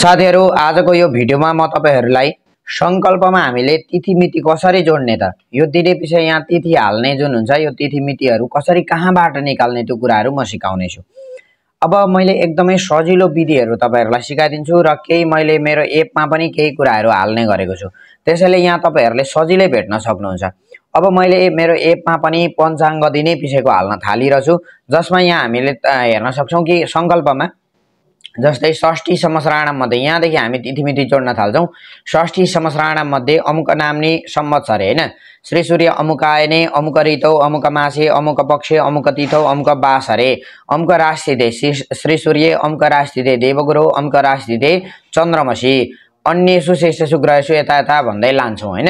साथीहरू आजको यो भिडियोमा म तपाईँहरूलाई सङ्कल्पमा हामीले तिथि मिति कसरी जोड्ने त यो तिथि पछि यहाँ तिथि हाल्ने जुन हुन्छ यो तिथि मितिहरू कसरी कहाँबाट निकाल्ने त्यो कुराहरू म सिकाउनेछु अब मैले एकदमै सजिलो विधिहरू तपाईँहरूलाई सिकाइदिन्छु र केही मैले मेरो एपमा पनि केही कुराहरू हाल्ने गरेको छु त्यसैले यहाँ तपाईँहरूले सजिलै भेट्न सक्नुहुन्छ अब मैले मेरो एपमा पनि पञ्चाङ्ग दिनै पछिको हाल्न थालिरहेछु जसमा यहाँ हामीले हेर्न सक्छौँ कि सङ्कल्पमा जस्तै षष्ठी संवत्सराणाम मध्ये यहाँदेखि हामी तिथिमिति जोड्न थाल्छौँ षष्ठी संवत्सराणाम मध्ये अमुक छ अरे होइन श्री सूर्य अमुकायने अमुक ऋतौ अमुक मासे अमुक पक्षे अमुक तिथौ अमुक अरे अमुक राशिदे श्री सूर्य अमुक राशिदे देवगुरु अमुक राशिदे चन्द्रमसी अन्य सुशेष शुग्रहेसु यता यता भन्दै लान्छौँ होइन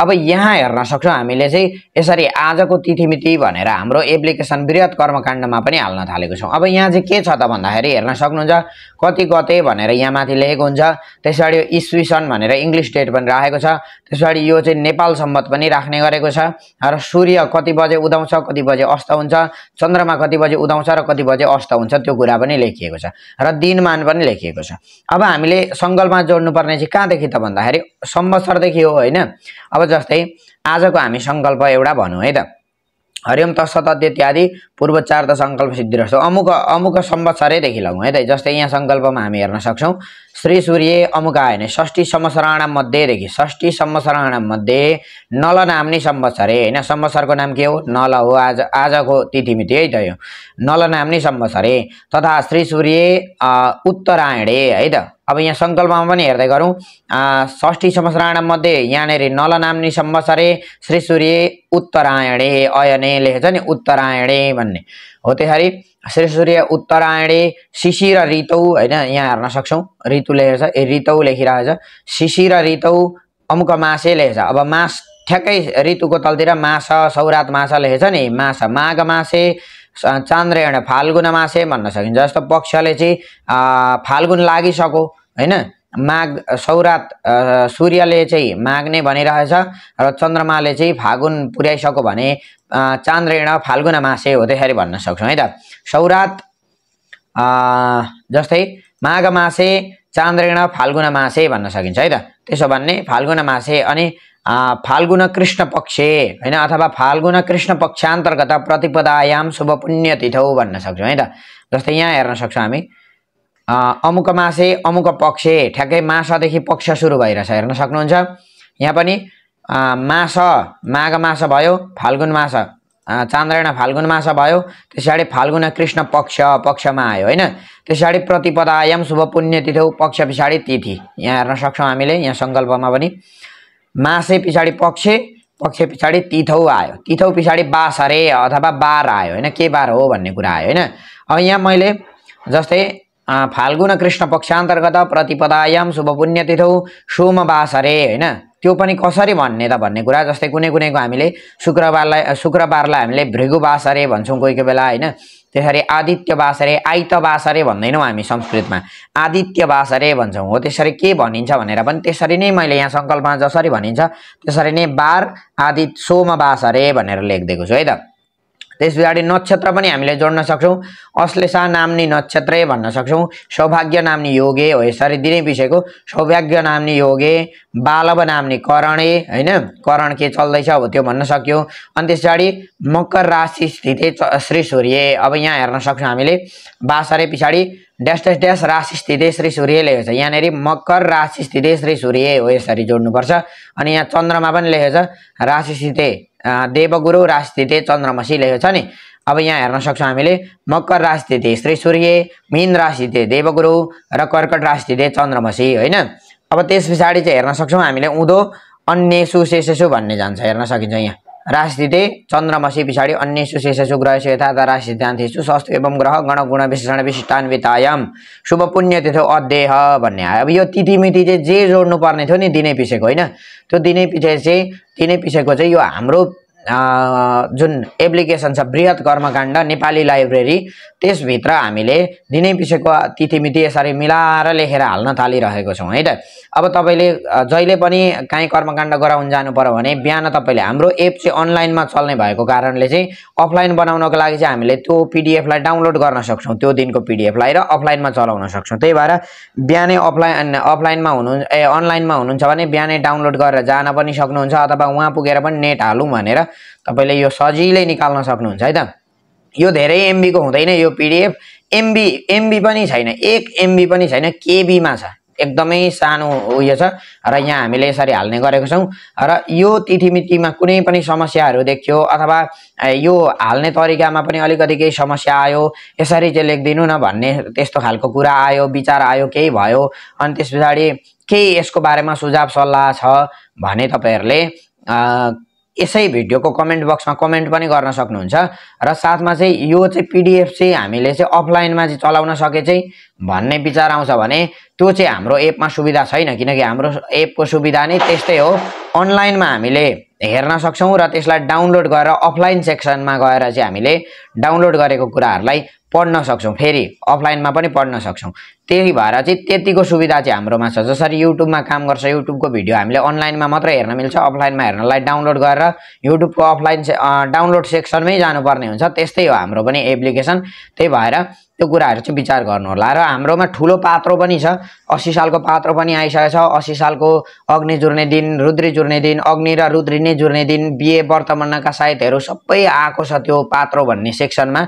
अब यहाँ हेर्न सक्छौँ हामीले चाहिँ यसरी आजको तिथिमिति भनेर हाम्रो एप्लिकेसन वृहत कर्मकाण्डमा पनि हाल्न थालेको छौँ अब यहाँ चाहिँ के छ त भन्दाखेरि हेर्न सक्नुहुन्छ कति गते भनेर यहाँ माथि लेखेको हुन्छ त्यस पछाडि यो सन भनेर इङ्ग्लिस डेट पनि राखेको छ त्यस यो चाहिँ नेपाल सम्बत पनि राख्ने गरेको छ र सूर्य कति बजे उदाउँछ कति बजे अस्त हुन्छ चन्द्रमा कति बजे उदाउँछ र कति बजे अस्त हुन्छ त्यो कुरा पनि लेखिएको छ र दिनमान पनि लेखिएको छ अब हामीले सङ्गलमा जोड्नुपर्ने चाहिँ कहाँदेखि त भन्दाखेरि सम्वत्सरदेखि हो होइन अब जस्तै आजको हामी सङ्कल्प एउटा भनौँ है त हरिओम तत्सत इत्यादि चार त सङ्कल्प सिद्धि सिद्धिरस्तो अमुक अमुक संवत्सरैदेखि लगौँ है त जस्तै यहाँ सङ्कल्पमा हामी हेर्न सक्छौँ श्री सूर्य अमुका भने षष्ठी संवत्सराणाम मध्येदेखि षष्ठी संवत्सराणाम मध्ये नल नाम नै सम्वत्सरे होइन संवत्सरको नाम के हो नल हो आज आजको तिथिमिति है त यो नल नाम नै संवत्सरे तथा श्री सूर्य उत्तरायणे है त अब यहाँ सङ्कल्पमा पनि हेर्दै गरौँ षष्ठी मध्ये यहाँनिर नल नाम्नी सम्मसरे श्री सूर्य उत्तरायणे अयने लेखेछ नि उत्तरायणे भन्ने हो त्यसरी श्री सूर्य उत्तरायणे शिशिर ऋतौ होइन यहाँ हेर्न सक्छौँ ऋतु लेखेछ ए ऋतौ लेखिरहेछ शिशिर ऋतौ अमुक मासे लेखेछ अब मास ठ्याक्कै ऋतुको तलतिर मास सौरात मास लेखेछ नि मास माघ मासे चान्द्रायण फाल्गुन मासे भन्न सकिन्छ जस्तो पक्षले चाहिँ फाल्गुन लागिसक्यो होइन माघ सौरात सूर्यले चाहिँ माग्ने भनिरहेछ र चन्द्रमाले चाहिँ फागुन पुर्याइसक्यो भने चान्द्रेण फाल्गुन मासे हो त्यसरी भन्न सक्छौँ है त सौरात जस्तै माघ मासे चान्द्रेण फाल्गुन मासे भन्न सकिन्छ है त त्यसो भन्ने फाल्गुन मासे अनि फाल्गुन कृष्ण पक्षे होइन अथवा फाल्गुन कृष्ण पक्षान्तर्गत प्रतिपदायाम शुभ पुण्य तिथौ भन्न सक्छौँ है त जस्तै यहाँ हेर्न सक्छौँ हामी अमुक मासे अमुक पक्षे ठ्याक्कै मासदेखि पक्ष सुरु भइरहेछ हेर्न सक्नुहुन्छ यहाँ पनि मास माघ मास भयो फाल्गुन मास चान्द्रायण फाल्गुन मास भयो पछाडि फाल्गुन कृष्ण पक्ष पक्षमा आयो होइन पछाडि प्रतिपदायाम शुभ पुण्यतिथौ पक्ष पछाडि तिथि यहाँ हेर्न सक्छौँ हामीले यहाँ सङ्कल्पमा पनि मासे पछाडि पक्ष पक्ष पछाडि तिथौ आयो तिथौ पछाडि बासरे अथवा बार आयो होइन के बार हो भन्ने कुरा आयो होइन अब यहाँ मैले जस्तै फाल्गुन कृष्ण पक्ष पक्षान्तर्गत प्रतिपदायाम शुभ पुण्यतिथौ सोम बासरे होइन त्यो पनि कसरी भन्ने त भन्ने कुरा जस्तै कुनै कुनैको हामीले शुक्रबारलाई शुक्रबारलाई हामीले भृगु अरे भन्छौँ कोही कोही बेला होइन त्यसरी आदित्य अरे आइत अरे भन्दैनौँ हामी संस्कृतमा आदित्य अरे भन्छौँ हो त्यसरी के भनिन्छ भनेर पनि त्यसरी नै मैले यहाँ सङ्कल्पमा जसरी भनिन्छ त्यसरी नै बार आदित्य सोम अरे भनेर लेखिदिएको छु है त त्यस पछाडि नक्षत्र पनि हामीले जोड्न सक्छौँ अश्लेषा नाम्ने नक्षत्रै भन्न सक्छौँ सौभाग्य नाम्ने योगे हो यसरी दिनै विषयको सौभाग्य नाम्ने योगे बालव नाम्ने करणे होइन करण के चल्दैछ अब त्यो भन्न सक्यो अनि त्यस पछाडि मकर राशि स्थिति श्री सूर्य अब यहाँ हेर्न सक्छौँ हामीले बासरे पछाडि ड्यास ड्यास ड्यास राशि स्थिति श्री सूर्य लेखेको छ यहाँनिर मकर राशि स्थिति श्री सूर्य हो यसरी जोड्नुपर्छ अनि यहाँ चन्द्रमा पनि लेखेको छ राशि स्थिति देवगुरु राजस्थिति चन्द्रमसी लेखेको छ नि अब यहाँ हेर्न सक्छौँ हामीले मकर राजस्थिति श्री सूर्य मिन राजस्थिति देवगुरु र कर्कट राजस्थिति चन्द्रमसी होइन अब त्यस पछाडि चाहिँ हेर्न सक्छौँ हामीले उँधो अन्य सुशेषु भन्ने जान्छ हेर्न सकिन्छ यहाँ राशिते चन्द्रमसी पछाडि अन्य सुशेषु ग्रहसु यथा राशि सिद्धान्तेषु सस्तु एवं ग्रह गण गुण विशेषण विशिष्टान्वितायम शुभ पुण्य तिथि अध्येह भन्ने आयो अब यो तिथि मिति चाहिँ जे जोड्नु पर्ने थियो नि दिनै पिसेको होइन त्यो दिनै पिछे चाहिँ दिनै पिसेको चाहिँ यो हाम्रो जुन एप्लिकेसन छ वृहत कर्मकाण्ड नेपाली लाइब्रेरी त्यसभित्र हामीले दिनै पिछेको तिथिमिति यसरी मिलाएर लेखेर हाल्न थालिरहेको छौँ है त अब तपाईँले जहिले पनि काहीँ कर्मकाण्ड गराउन जानु पर्यो भने बिहान तपाईँले हाम्रो एप चाहिँ अनलाइनमा चल्ने भएको कारणले चाहिँ अफलाइन बनाउनको लागि चाहिँ हामीले त्यो पिडिएफलाई डाउनलोड गर्न सक्छौँ त्यो दिनको पिडिएफलाई र अफलाइनमा चलाउन सक्छौँ त्यही भएर बिहानै अफलाइन अफलाइनमा हुनु ए अनलाइनमा हुनुहुन्छ भने बिहानै डाउनलोड गरेर जान पनि सक्नुहुन्छ अथवा उहाँ पुगेर पनि नेट हालौँ भनेर तपाईँले यो सजिलै निकाल्न सक्नुहुन्छ है त यो धेरै एमबीको हुँदैन यो पिडिएफ एमबी एमबी पनि छैन एक एमबी पनि छैन केबीमा छ एकदमै सानो उयो छ र यहाँ हामीले यसरी हाल्ने गरेको छौँ र यो तिथिमितिमा कुनै पनि समस्याहरू देखियो अथवा यो हाल्ने तरिकामा पनि अलिकति केही समस्या आयो यसरी चाहिँ लेखिदिनु न भन्ने त्यस्तो खालको कुरा आयो विचार आयो केही भयो अनि त्यस पछाडि केही यसको बारेमा सुझाव सल्लाह छ भने तपाईँहरूले यसै भिडियोको कमेन्ट बक्समा कमेन्ट पनि गर्न सक्नुहुन्छ र साथमा चाहिँ यो चाहिँ पिडिएफ चाहिँ हामीले चाहिँ अफलाइनमा चाहिँ चलाउन सके चाहिँ भन्ने विचार आउँछ भने त्यो चाहिँ हाम्रो एपमा सुविधा छैन किनकि हाम्रो एपको सुविधा नै त्यस्तै हो अनलाइनमा हामीले हेर्न सक्छौँ र त्यसलाई डाउनलोड गरेर अफलाइन सेक्सनमा गएर चाहिँ हामीले डाउनलोड गरेको कुराहरूलाई पढ्न सक्छौँ फेरि अफलाइनमा पनि पढ्न सक्छौँ त्यही भएर चाहिँ त्यतिको सुविधा चाहिँ हाम्रोमा छ जसरी युट्युबमा काम गर्छ युट्युबको भिडियो हामीले अनलाइनमा मात्र हेर्न मिल्छ अफलाइनमा हेर्नलाई डाउनलोड गरेर युट्युबको अफलाइन से, डाउनलोड सेक्सनमै जानुपर्ने हुन्छ त्यस्तै हो हाम्रो पनि एप्लिकेसन त्यही भएर त्यो कुराहरू चाहिँ विचार गर्नुहोला र हाम्रोमा ठुलो पात्रो पनि छ असी सालको पात्रो पनि आइसकेको छ असी सालको अग्नि जुर्ने दिन रुद्री जुर्ने दिन अग्नि र रुद्री नै जुर्ने दिन बिए वर्तमानका साहित्यहरू सबै आएको छ त्यो पात्रो भन्ने सेक्सनमा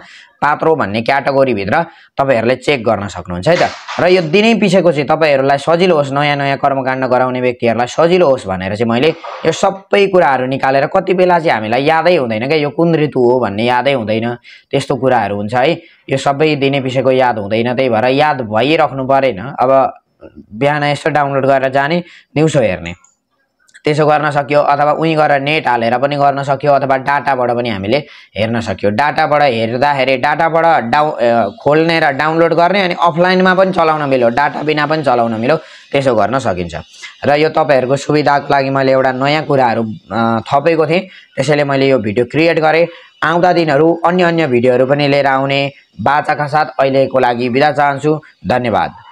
पात्रो भन्ने क्याटेगोरीभित्र तपाईँहरूले चेक गर्न सक्नुहुन्छ है त र यो दिनै पछिको चाहिँ तपाईँहरूलाई सजिलो होस् नयाँ नयाँ कर्मकाण्ड गराउने व्यक्तिहरूलाई सजिलो होस् भनेर चाहिँ मैले यो सबै कुराहरू निकालेर कति बेला चाहिँ हामीलाई यादै हुँदैन क्या यो कुन ऋतु हो भन्ने यादै हुँदैन त्यस्तो कुराहरू हुन्छ है यो सबै दिनै पछिको याद हुँदैन त्यही भएर याद भइराख्नु परेन अब बिहान यसो डाउनलोड गरेर जाने दिउँसो हेर्ने त्यसो गर्न सक्यो अथवा उहीँ गएर नेट हालेर पनि गर्न सक्यो अथवा डाटाबाट पनि हामीले हेर्न सक्यो डाटाबाट हेर्दाखेरि डाटाबाट डाउ खोल्ने र डाउनलोड गर्ने अनि अफलाइनमा पनि चलाउन मिल्यो डाटा बिना पनि चलाउन मिल्यो त्यसो गर्न सकिन्छ र यो तपाईँहरूको सुविधाको लागि मैले एउटा नयाँ कुराहरू थपेको थिएँ त्यसैले मैले यो भिडियो क्रिएट गरेँ आउँदा दिनहरू अन्य अन्य भिडियोहरू पनि लिएर आउने बाचाका साथ अहिलेको लागि बिदा चाहन्छु धन्यवाद